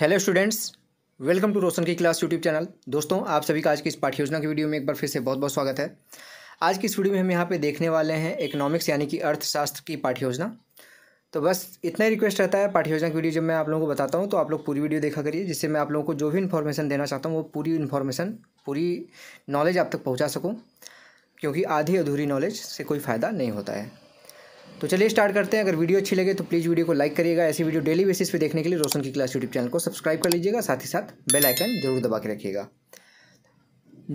hello students welcome to Roshan की class YouTube channel दोस्तों आप सभी का आज की इस पाठ्य योजना की वीडियो में एक बार फिर से बहुत बहुत स्वागत है आज की इस वीडियो में हम यहाँ पे देखने वाले हैं इकोनॉमिक्स यानी कि अर्थशास्त्र की पाठ्य योजना तो बस इतना ही रिक्वेस्ट रहता है पाठ्य योजना की वीडियो जब मैं आप लोगों को बताता हूँ तो आप लोग पूरी वीडियो देखा करिए जिससे मैं आप लोगों को जो भी इन्फॉर्मेशन देना चाहता हूँ वो पूरी इन्फॉर्मेशन पूरी नॉलेज आप तक पहुँचा सकूँ क्योंकि आधी अधूरी नॉलेज से कोई फ़ायदा नहीं होता है तो चलिए स्टार्ट करते हैं अगर वीडियो अच्छी लगे तो प्लीज़ वीडियो को लाइक करिएगा ऐसी वीडियो डेली बेसिस पे देखने के लिए रोशन की क्लास यूट्यूब चैनल को सब्सक्राइब कर लीजिएगा साथ ही साथ बेल आइकन जरूर दबा के रखिएगा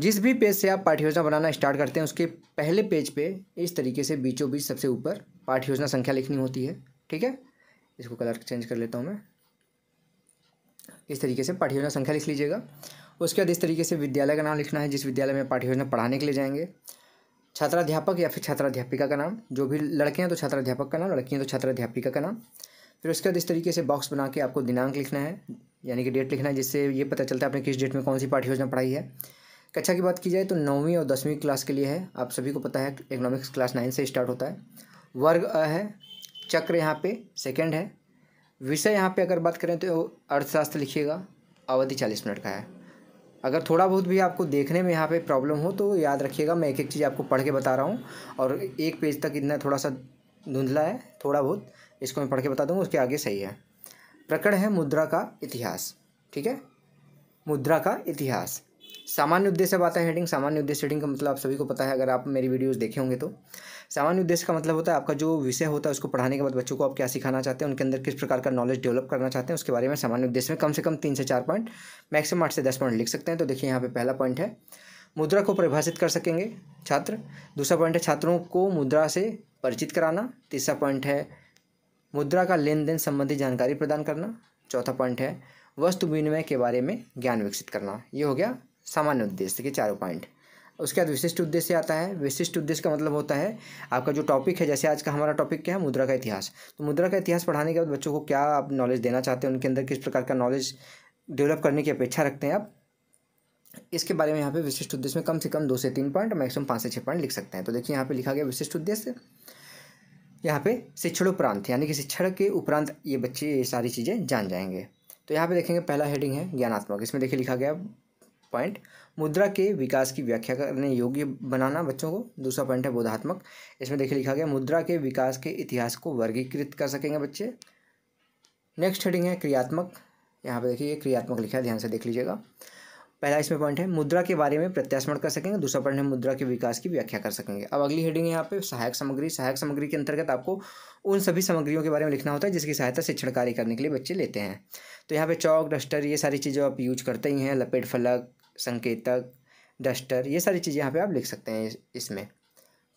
जिस भी पेज से आप पाठ योजना बनाना स्टार्ट करते हैं उसके पहले पेज पे इस तरीके से बीचों बीच सबसे ऊपर पाठ योजना संख्या लिखनी होती है ठीक है इसको कलर चेंज कर लेता हूँ मैं इस तरीके से पाठ्य योजना संख्या लिख लीजिएगा उसके बाद इस तरीके से विद्यालय का नाम लिखना है जिस विद्यालय में पाठ्य योजना पढ़ाने के लिए जाएंगे छात्राध्यापक या फिर छात्राध्यापिका का नाम जो भी लड़के हैं तो छात्राध्यापक का नाम लड़कियाँ तो छात्राध्यापिका का नाम फिर उसके बाद इस तरीके से बॉक्स बना के आपको दिनांक लिखना है यानी कि डेट लिखना है जिससे ये पता चलता है आपने किस डेट में कौन सी पाठ्य योजना पढ़ाई है कक्षा अच्छा की बात की जाए तो नौवीं और दसवीं क्लास के लिए है आप सभी को पता है इकोनॉमिक्स क्लास नाइन से स्टार्ट होता है वर्ग अ है चक्र यहाँ पे सेकंड है विषय यहाँ पे अगर बात करें तो अर्थशास्त्र लिखिएगा अवधि चालीस मिनट का है अगर थोड़ा बहुत भी आपको देखने में यहाँ पे प्रॉब्लम हो तो याद रखिएगा मैं एक एक चीज़ आपको पढ़ के बता रहा हूँ और एक पेज तक इतना थोड़ा सा धुंधला है थोड़ा बहुत इसको मैं पढ़ के बता दूँगा उसके आगे सही है प्रकरण है मुद्रा का इतिहास ठीक है मुद्रा का इतिहास सामान्य उद्देश्य अब आता है हेडिंग सामान्य उद्देश्य हेडिंग का मतलब आप सभी को पता है अगर आप मेरी वीडियोस देखे होंगे तो सामान्य उद्देश्य का मतलब होता है आपका जो विषय होता है उसको पढ़ाने के बाद बच्चों को आप क्या सिखाना चाहते हैं उनके अंदर किस प्रकार का नॉलेज डेवलप करना चाहते हैं उसके बारे में सामान्य उद्देश्य में कम से कम तीन से चार पॉइंट मैक्सिमम आठ से दस पॉइंट लिख सकते हैं तो देखिए यहाँ पर पहला पॉइंट है मुद्रा को परिभाषित कर सकेंगे छात्र दूसरा पॉइंट है छात्रों को मुद्रा से परिचित कराना तीसरा पॉइंट है मुद्रा का लेन देन संबंधी जानकारी प्रदान करना चौथा पॉइंट है वस्तु विनिमय के बारे में ज्ञान विकसित करना ये हो गया सामान्य उद्देश्य के चारों पॉइंट उसके बाद विशिष्ट उद्देश्य आता है विशिष्ट उद्देश्य का मतलब होता है आपका जो टॉपिक है जैसे आज का हमारा टॉपिक क्या है मुद्रा का इतिहास तो मुद्रा का इतिहास पढ़ाने के बाद बच्चों को क्या आप नॉलेज देना चाहते हैं उनके अंदर किस प्रकार का नॉलेज डेवलप करने की अपेक्षा रखते हैं आप इसके बारे में यहाँ पे विशिष्ट उद्देश्य में कम से कम दो से तीन पॉइंट मैक्सिमम पाँच से छः पॉइंट लिख सकते हैं तो देखिए यहाँ पे लिखा गया विशिष्ट उद्देश्य यहाँ पे शिक्षण उपरांत यानी कि शिक्षण के उपरांत ये बच्चे ये सारी चीज़ें जान जाएंगे तो यहाँ पे देखेंगे पहला हेडिंग है ज्ञानात्मक इसमें देखिए लिखा गया पॉइंट मुद्रा के विकास की व्याख्या करने योग्य बनाना बच्चों को दूसरा पॉइंट है बोधात्मक इसमें देखिए लिखा गया मुद्रा के विकास के इतिहास को वर्गीकृत कर सकेंगे बच्चे नेक्स्ट हेडिंग है क्रियात्मक यहाँ पे देखिए क्रियात्मक लिखा है ध्यान से देख लीजिएगा पहला इसमें पॉइंट है मुद्रा के बारे में प्रत्यास्मण कर सकेंगे दूसरा पॉइंट है मुद्रा के विकास की व्याख्या कर सकेंगे अब अगली हेडिंग है यहाँ पे सहायक सामग्री सहायक सामग्री के अंतर्गत आपको उन सभी सामग्रियों के बारे में लिखना होता है जिसकी सहायता शिक्षण कार्य करने के लिए बच्चे लेते हैं तो यहाँ पर चौक डस्टर ये सारी चीज़ें आप यूज करते ही हैं लपेट फलक संकेतक डस्टर ये सारी चीज़ें यहाँ पर आप लिख सकते हैं इसमें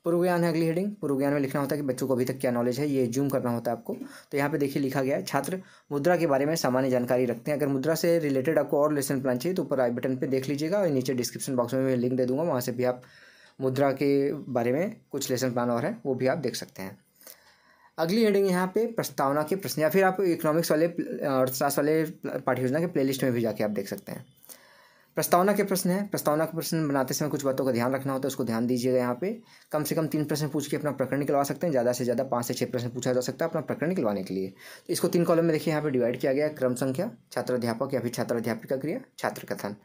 पूर्व ज्ञान है अगली हेडिंग पूर्वज्ञान में लिखना होता है कि बच्चों को अभी तक क्या नॉलेज है ये जूम करना होता है आपको तो यहाँ पे देखिए लिखा गया है छात्र मुद्रा के बारे में सामान्य जानकारी रखते हैं अगर मुद्रा से रिलेटेड आपको और लेसन प्लान चाहिए तो ऊपर आई बटन पर देख लीजिएगा और नीचे डिस्क्रिप्शन बॉक्स में मैं लिंक दे दूँगा वहाँ से भी आप मुद्रा के बारे में कुछ लेसन प्लान और है वो भी आप देख सकते हैं अगली हेडिंग यहाँ पे प्रस्तावना के प्रश्न या फिर आप इकोनॉमिक्स वाले अर्थशास्त्र वाले पाठ्य योजना के प्लेलिस्ट में भी जाके आप देख सकते हैं प्रस्तावना के प्रश्न है प्रस्तावना के प्रश्न बनाते समय कुछ बातों का ध्यान रखना होता है उसको ध्यान दीजिएगा यहाँ पे कम से कम तीन प्रश्न पूछ के अपना प्रकरण निकलवा सकते हैं ज़्यादा से ज़्यादा पाँच से छः प्रश्न पूछा जा सकता है अपना प्रकरण निकलवाने के लिए तो इसको तीन कॉलम में देखिए यहाँ पे डिवाइड किया गया क्रम संख्या छात्र अध्यापक या फिर छात्र अध्यापिका क्रिया छात्र कथन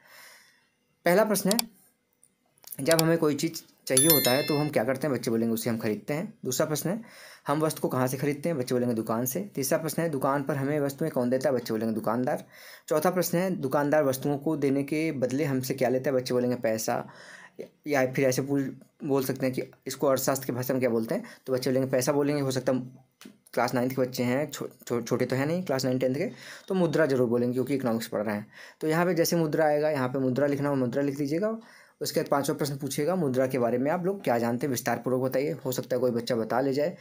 पहला प्रश्न है जब हमें कोई चीज़ चाहिए होता है तो हम क्या करते हैं बच्चे बोलेंगे उसे हम खरीदते हैं दूसरा प्रश्न है हम वस्तु को कहाँ से खरीदते हैं बच्चे बोलेंगे दुकान से तीसरा प्रश्न है दुकान पर हमें वस्तुएं कौन देता है बच्चे बोलेंगे दुकानदार चौथा प्रश्न है दुकानदार वस्तुओं को देने के बदले हमसे क्या लेता है बच्चे बोलेंगे पैसा या फिर ऐसे बोल सकते हैं कि इसको अर्थशास्त्र की भाषा में क्या बोलते हैं तो बच्चे बोलेंगे पैसा बोलेंगे हो सकता है क्लास नाइन्थ के बच्चे हैं छोटे तो हैं नहीं क्लास नाइन टेंथ के तो मुद्रा जरूर बोलेंगे क्योंकि इकोनॉमिक्स पढ़ रहे हैं तो यहाँ पे जैसे मुद्रा आएगा यहाँ पे मुद्रा लिखना हो मुद्रा लिख दीजिएगा उसके बाद पाँचवा प्रश्न पूछेगा मुद्रा के बारे में आप लोग क्या जानते हैं विस्तारपूर्वक बताइए हो सकता है कोई बच्चा बता ले जाए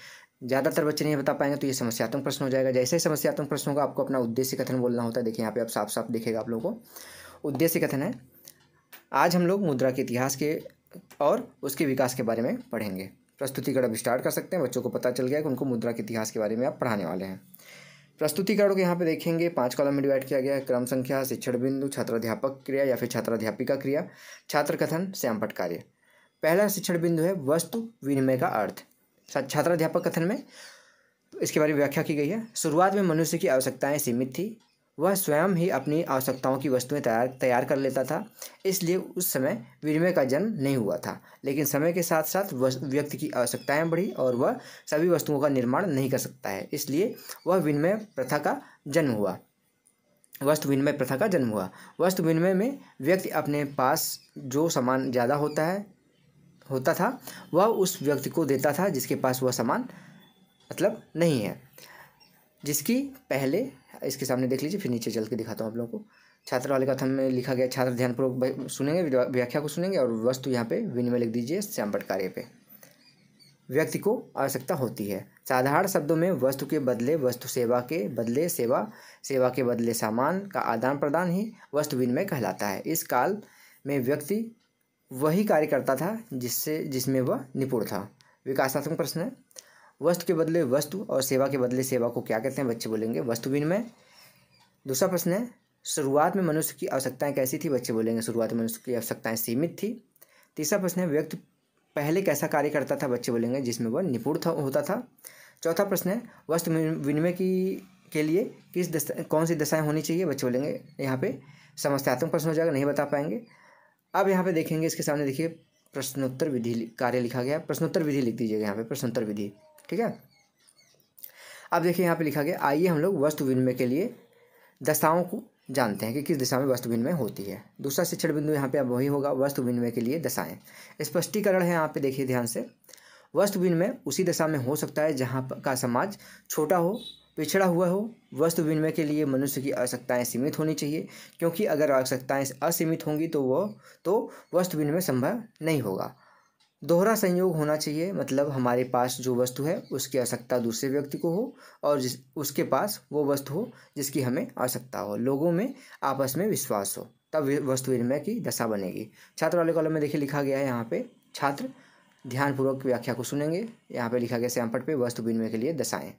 ज़्यादातर बच्चे नहीं बता पाएंगे तो ये समस्यात्मक प्रश्न हो जाएगा जैसे ही समस्यात्मक प्रश्न होगा आपको अपना उद्देश्य कथन बोलना होता है देखिए यहाँ पे आप साफ साफ देखेगा आप लोगों को उद्देश्य कथन है आज हम लोग मुद्रा के इतिहास के और उसके विकास के बारे में पढ़ेंगे प्रस्तुतिकरण अब स्टार्ट कर सकते हैं बच्चों को पता चल गया कि उनको मुद्रा के इतिहास के बारे में आप पढ़ाने वाले हैं प्रस्तुतिकरण को यहाँ पे देखेंगे पांच कॉलम में डिवाइड किया गया है क्रम संख्या शिक्षण बिंदु छात्राध्यापक क्रिया या फिर छात्राध्यापिका क्रिया छात्र कथन श्यामपट कार्य पहला शिक्षण बिंदु है वस्तु विनिमय का अर्थ छात्राध्यापक कथन में इसके बारे में व्याख्या की गई है शुरुआत में मनुष्य की आवश्यकताएं सीमित थी वह स्वयं ही अपनी आवश्यकताओं की वस्तुएं तैयार तैयार कर लेता था इसलिए उस समय विनिमय का जन्म नहीं हुआ था लेकिन समय के साथ साथ व्यक्ति की आवश्यकताएं बढ़ी और वह सभी वस्तुओं का निर्माण नहीं कर सकता है इसलिए वह विनिमय प्रथा का जन्म हुआ वस्तु विनिमय प्रथा का जन्म हुआ वस्तु विनिमय में व्यक्ति अपने पास जो सामान ज़्यादा होता है होता था वह उस व्यक्ति को देता था जिसके पास वह सामान मतलब नहीं है जिसकी पहले इसके सामने देख लीजिए फिर नीचे चल के दिखाता हूँ आप लोगों को छात्र वाले कथन में लिखा गया छात्र ध्यानपूर्वक सुनेंगे व्याख्या को सुनेंगे और वस्तु यहाँ पे विनिमय लिख दीजिए श्यामपट कार्य पे व्यक्ति को आवश्यकता होती है साधारण शब्दों में वस्तु के बदले वस्तु सेवा के बदले सेवा सेवा के बदले सामान का आदान प्रदान ही वस्तु विनिमय कहलाता है इस काल में व्यक्ति वही कार्य करता था जिससे जिसमें वह निपुण था विकासात्मक प्रश्न है वस्तु के बदले वस्तु और सेवा के बदले सेवा को क्या कहते हैं बच्चे बोलेंगे वस्तु विनिमय दूसरा प्रश्न है शुरुआत में मनुष्य की आवश्यकताएं कैसी थी बच्चे बोलेंगे शुरुआत में मनुष्य की आवश्यकताएं सीमित थी तीसरा प्रश्न है व्यक्ति पहले कैसा कार्य करता था बच्चे बोलेंगे जिसमें वह निपुण था होता था चौथा प्रश्न है वस्तु विनिमय की के लिए किस दशा कौन सी दशाएं होनी चाहिए बच्चे बोलेंगे यहाँ पे समस्यात्मक प्रश्न हो जाएगा नहीं बता पाएंगे अब यहाँ पे देखेंगे इसके सामने देखिए प्रश्नोत्तर विधि कार्य लिखा गया प्रश्नोत्तर विधि लिख दीजिएगा यहाँ पे प्रश्नोत्तर विधि ठीक है अब देखिए यहाँ पे लिखा गया आइए हम लोग वस्तु विनिमय के लिए दशाओं को जानते हैं कि किस दिशा में वस्तु विनिमय होती है दूसरा शिक्षण बिंदु यहाँ पे अब वही होगा वस्तु विनिमय के लिए दशाएं स्पष्टीकरण है यहाँ पे देखिए ध्यान से वस्तु विनिमय उसी दशा में हो सकता है जहाँ का समाज छोटा हो पिछड़ा हुआ हो वस्तु विनिमय के लिए मनुष्य की आवश्यकताएँ सीमित होनी चाहिए क्योंकि अगर आवश्यकताएँ असीमित होंगी तो वह तो वस्तु विनिमय संभव नहीं होगा दोहरा संयोग होना चाहिए मतलब हमारे पास जो वस्तु है उसकी आवश्यकता दूसरे व्यक्ति को हो और जिस उसके पास वो वस्तु हो जिसकी हमें आवश्यकता हो लोगों में आपस में विश्वास हो तब वस्तु विनिमय की दशा बनेगी छात्र वाले कॉलम में देखिए लिखा गया है यहाँ पे छात्र ध्यानपूर्वक व्याख्या को सुनेंगे यहाँ पे लिखा गया श्यामपट पे वस्तु विनिमय के लिए दशाएँ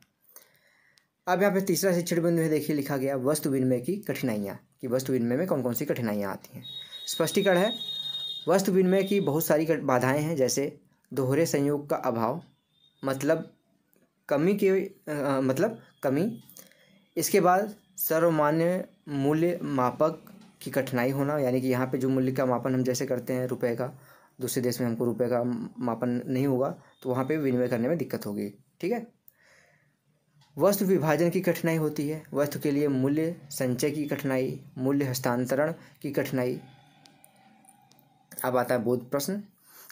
अब यहाँ पे तीसरा शिक्षण बिंदु है देखिए लिखा गया वस्तु विनिमय की कठिनाइयाँ कि वस्तु विनिमय में कौन कौन सी कठिनाइयाँ आती हैं स्पष्टीकरण है वस्तु विनिमय की बहुत सारी बाधाएं हैं जैसे दोहरे संयोग का अभाव मतलब कमी के आ, मतलब कमी इसके बाद सर्वमान्य मूल्य मापक की कठिनाई होना यानी कि यहाँ पे जो मूल्य का मापन हम जैसे करते हैं रुपए का दूसरे देश में हमको रुपए का मापन नहीं होगा तो वहाँ पे विनिमय करने में दिक्कत होगी ठीक है वस्तु विभाजन की कठिनाई होती है वस्तु के लिए मूल्य संचय की कठिनाई मूल्य हस्तांतरण की कठिनाई अब आता है बोध प्रश्न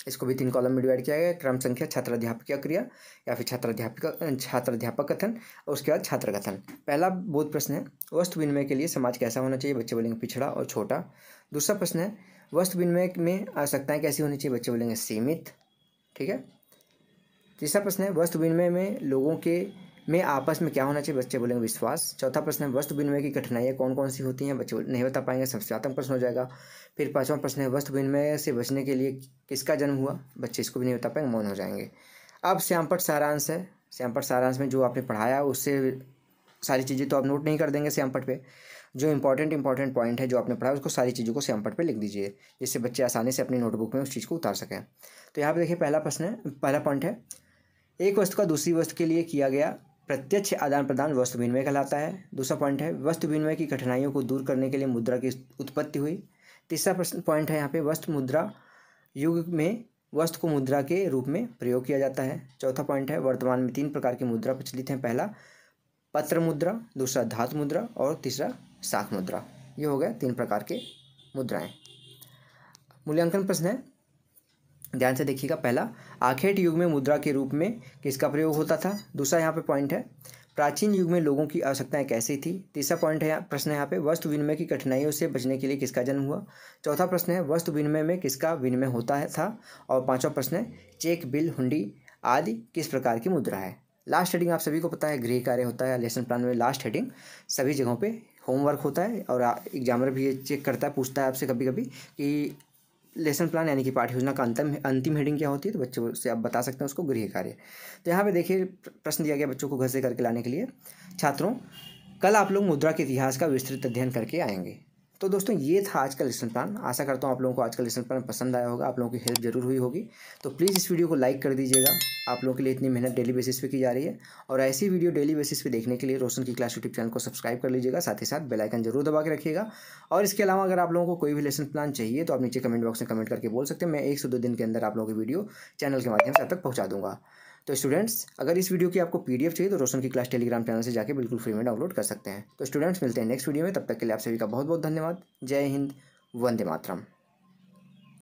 इसको भी तीन कॉलम में डिवाइड किया गया क्रम संख्या छात्राध्यापकीय क्रिया या फिर छात्राध्यापिका छात्राध्यापक कथन और उसके बाद छात्र कथन पहला बोध प्रश्न है वस्तु विनिमय के लिए समाज कैसा होना चाहिए बच्चे बोलेंगे पिछड़ा और छोटा दूसरा प्रश्न है वस्तु विनिमय में आवश्यकताएँ कैसी होनी चाहिए बच्चे बोलेंगे सीमित ठीक है तीसरा प्रश्न है वस्तु विनिमय में लोगों के में आपस में क्या होना चाहिए बच्चे बोलेंगे विश्वास चौथा प्रश्न है वस्तु विनिमय की कठिनाइयाँ कौन कौन सी होती हैं बच्चे नहीं बता पाएंगे सबसे आतम प्रश्न हो जाएगा फिर पाँचवा प्रश्न है वस्तु विनिमय से बचने के लिए किसका जन्म हुआ बच्चे इसको भी नहीं बता पाएंगे मौन हो जाएंगे अब श्यामपट सारांश है श्यामपट सारांश में जो आपने पढ़ाया उससे सारी चीज़ें तो आप नोट नहीं कर देंगे श्यामपट पर जो इंपॉर्टेंट इंपॉर्टेंट पॉइंट है जो आपने पढ़ा उसको सारी चीज़ों को श्यामपट पर लिख दीजिए जिससे बच्चे आसानी से अपनी नोटबुक में उस चीज़ को उतार सकें तो यहाँ पर देखिए पहला प्रश्न है पहला पॉइंट है एक वस्तु का दूसरी वस्तु के लिए किया गया प्रत्यक्ष आदान प्रदान वस्तु विनिमय कहलाता है दूसरा पॉइंट है वस्तु विनिमय की कठिनाइयों को दूर करने के लिए मुद्रा की उत्पत्ति हुई तीसरा प्रश्न पॉइंट है यहाँ पे वस्तु मुद्रा युग में वस्तु को मुद्रा के रूप में प्रयोग किया जाता है चौथा पॉइंट है वर्तमान में तीन प्रकार की मुद्रा प्रचलित हैं पहला पत्र मुद्रा दूसरा धातु मुद्रा और तीसरा साख मुद्रा ये हो गया तीन प्रकार के मुद्राएं मूल्यांकन प्रश्न है ध्यान से देखिएगा पहला आखेट युग में मुद्रा के रूप में किसका प्रयोग होता था दूसरा यहाँ पे पॉइंट है प्राचीन युग में लोगों की आवश्यकताएं कैसी थी तीसरा पॉइंट है प्रश्न यहाँ पे वस्तु विनिमय की कठिनाइयों से बचने के लिए किसका जन्म हुआ चौथा प्रश्न है वस्तु विनिमय में किसका विनिमय होता है था और पाँचवा प्रश्न है चेक बिल हुंडी आदि किस प्रकार की मुद्रा है लास्ट हेडिंग आप सभी को पता है गृह कार्य होता है लेसन प्लान में लास्ट हेडिंग सभी जगहों पर होमवर्क होता है और एग्जामर भी ये चेक करता है पूछता है आपसे कभी कभी कि लेसन प्लान यानी कि पाठ योजना का अंतिम अंतिम हेडिंग क्या होती है तो बच्चों से आप बता सकते हैं उसको गृह कार्य तो यहाँ पे देखिए प्रश्न दिया गया बच्चों को घर से करके लाने के लिए छात्रों कल आप लोग मुद्रा के इतिहास का विस्तृत अध्ययन करके आएंगे तो दोस्तों ये था आज का लेसन प्लान आशा करता हूँ आप लोगों को आज का लेसन प्लान पसंद आया होगा आप लोगों की हेल्प जरूर हुई होगी तो प्लीज़ इस वीडियो को लाइक कर दीजिएगा आप लोगों के लिए इतनी मेहनत डेली बेसिस पे की जा रही है और ऐसी वीडियो डेली बेसिस पे देखने के लिए रोशन की क्लास यूट्यूब चैनल को सब्सक्राइब कर लीजिएगा साथ ही साथ बेलाइकन जरूर दबा के रखिएगा और इसके अलावा अगर आप लोगों को कोई भी लेसन प्लान चाहिए तो आप नीचे कमेंट बॉक्स में कमेंट करके बोल सकते हैं मैं एक से दो दिन के अंदर आप लोगों की वीडियो चैनल के माध्यम से तक पहुँचा दूँगा तो स्टूडेंट्स अगर इस वीडियो की आपको पीडीएफ चाहिए तो रोशन की क्लास टेलीग्राम चैनल से जाकर बिल्कुल फ्री में डाउनलोड कर सकते हैं तो स्टूडेंट्स मिलते हैं नेक्स्ट वीडियो में तब तक के लिए आप सभी का बहुत बहुत धन्यवाद जय हिंद वंदे मातरम